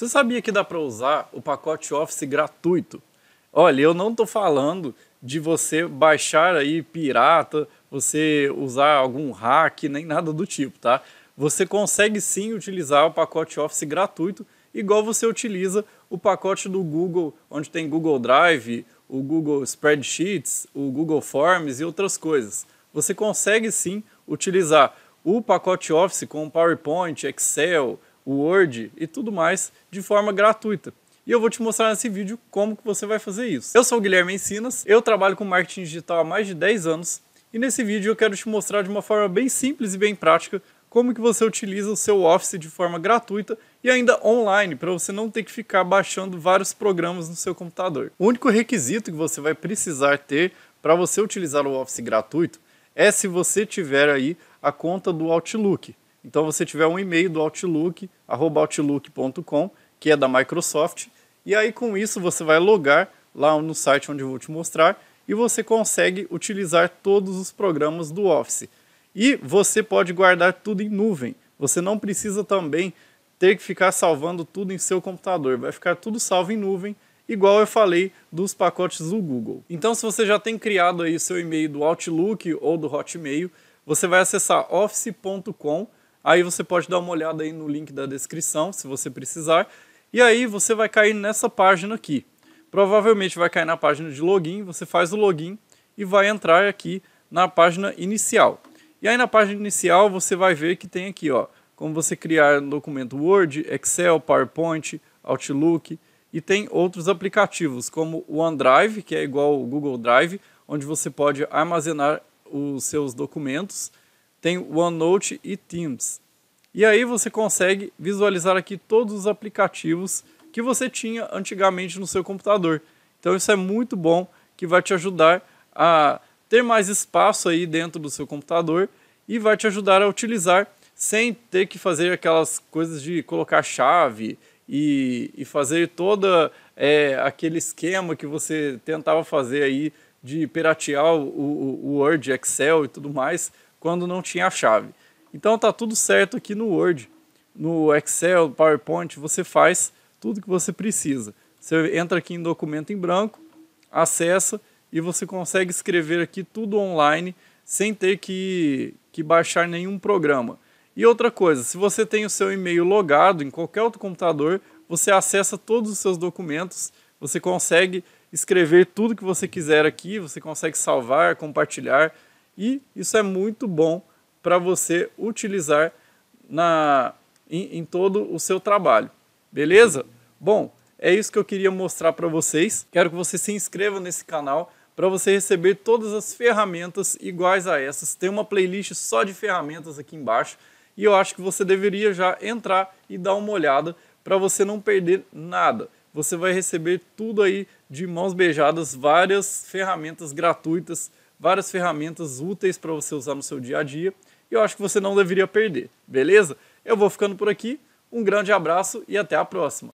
Você sabia que dá para usar o pacote Office gratuito? Olha, eu não estou falando de você baixar aí pirata, você usar algum hack, nem nada do tipo, tá? Você consegue sim utilizar o pacote Office gratuito, igual você utiliza o pacote do Google, onde tem Google Drive, o Google Spreadsheets, o Google Forms e outras coisas. Você consegue sim utilizar o pacote Office com PowerPoint, Excel, Word e tudo mais de forma gratuita. E eu vou te mostrar nesse vídeo como que você vai fazer isso. Eu sou o Guilherme Ensinas, eu trabalho com marketing digital há mais de 10 anos e nesse vídeo eu quero te mostrar de uma forma bem simples e bem prática como que você utiliza o seu Office de forma gratuita e ainda online, para você não ter que ficar baixando vários programas no seu computador. O único requisito que você vai precisar ter para você utilizar o Office gratuito é se você tiver aí a conta do Outlook. Então você tiver um e-mail do Outlook, outlook.com, que é da Microsoft, e aí com isso você vai logar lá no site onde eu vou te mostrar e você consegue utilizar todos os programas do Office. E você pode guardar tudo em nuvem. Você não precisa também ter que ficar salvando tudo em seu computador. Vai ficar tudo salvo em nuvem, igual eu falei dos pacotes do Google. Então, se você já tem criado aí seu e-mail do Outlook ou do Hotmail, você vai acessar office.com.br Aí você pode dar uma olhada aí no link da descrição, se você precisar. E aí você vai cair nessa página aqui. Provavelmente vai cair na página de login, você faz o login e vai entrar aqui na página inicial. E aí na página inicial você vai ver que tem aqui, ó, como você criar um documento Word, Excel, PowerPoint, Outlook e tem outros aplicativos como o OneDrive, que é igual ao Google Drive, onde você pode armazenar os seus documentos tem OneNote e Teams. E aí você consegue visualizar aqui todos os aplicativos que você tinha antigamente no seu computador. Então isso é muito bom, que vai te ajudar a ter mais espaço aí dentro do seu computador e vai te ajudar a utilizar sem ter que fazer aquelas coisas de colocar chave e, e fazer todo é, aquele esquema que você tentava fazer aí de piratear o, o, o Word, Excel e tudo mais quando não tinha a chave. Então tá tudo certo aqui no Word, no Excel, PowerPoint, você faz tudo que você precisa. Você entra aqui em documento em branco, acessa e você consegue escrever aqui tudo online sem ter que, que baixar nenhum programa. E outra coisa, se você tem o seu e-mail logado em qualquer outro computador, você acessa todos os seus documentos, você consegue escrever tudo que você quiser aqui, você consegue salvar, compartilhar, e isso é muito bom para você utilizar na, em, em, todo o seu trabalho. Beleza? Bom, é isso que eu queria mostrar para vocês. Quero que você se inscreva nesse canal para você receber todas as ferramentas iguais a essas. Tem uma playlist só de ferramentas aqui embaixo e eu acho que você deveria já entrar e dar uma olhada para você não perder nada. Você vai receber tudo aí de mãos beijadas, várias ferramentas gratuitas várias ferramentas úteis para você usar no seu dia a dia e eu acho que você não deveria perder, beleza? Eu vou ficando por aqui, um grande abraço e até a próxima!